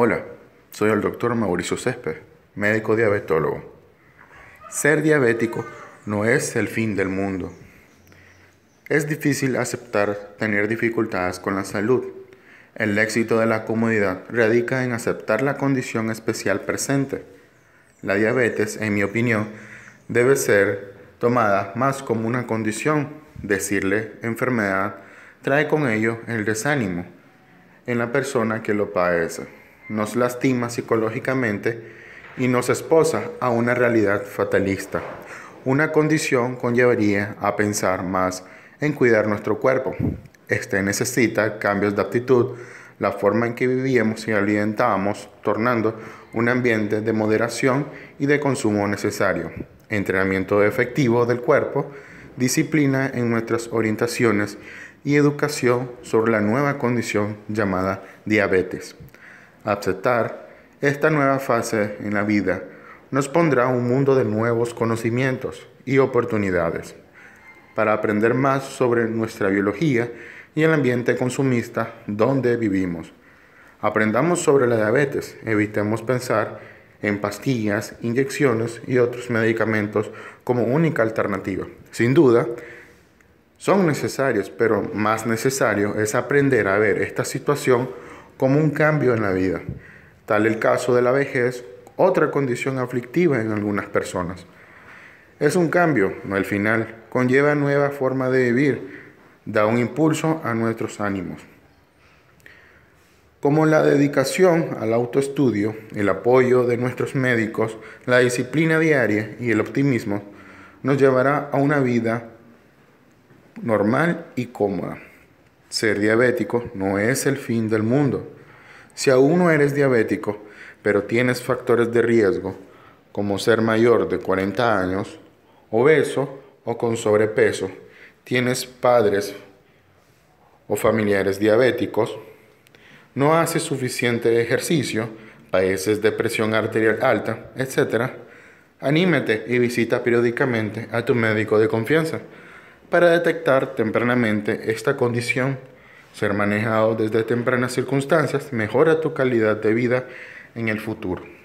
Hola, soy el doctor Mauricio Césped, médico diabetólogo. Ser diabético no es el fin del mundo. Es difícil aceptar tener dificultades con la salud. El éxito de la comunidad radica en aceptar la condición especial presente. La diabetes, en mi opinión, debe ser tomada más como una condición. Decirle enfermedad trae con ello el desánimo en la persona que lo padece nos lastima psicológicamente y nos esposa a una realidad fatalista. Una condición conllevaría a pensar más en cuidar nuestro cuerpo. Este necesita cambios de actitud, la forma en que vivíamos y alimentábamos, tornando un ambiente de moderación y de consumo necesario, entrenamiento efectivo del cuerpo, disciplina en nuestras orientaciones y educación sobre la nueva condición llamada diabetes. Aceptar esta nueva fase en la vida nos pondrá un mundo de nuevos conocimientos y oportunidades para aprender más sobre nuestra biología y el ambiente consumista donde vivimos. Aprendamos sobre la diabetes, evitemos pensar en pastillas, inyecciones y otros medicamentos como única alternativa. Sin duda, son necesarios, pero más necesario es aprender a ver esta situación como un cambio en la vida, tal el caso de la vejez, otra condición aflictiva en algunas personas. Es un cambio, no el final, conlleva nueva forma de vivir, da un impulso a nuestros ánimos. Como la dedicación al autoestudio, el apoyo de nuestros médicos, la disciplina diaria y el optimismo, nos llevará a una vida normal y cómoda. Ser diabético no es el fin del mundo. Si aún no eres diabético, pero tienes factores de riesgo, como ser mayor de 40 años, obeso o con sobrepeso, tienes padres o familiares diabéticos, no haces suficiente ejercicio, padeces de presión arterial alta, etc., anímate y visita periódicamente a tu médico de confianza para detectar tempranamente esta condición. Ser manejado desde tempranas circunstancias mejora tu calidad de vida en el futuro.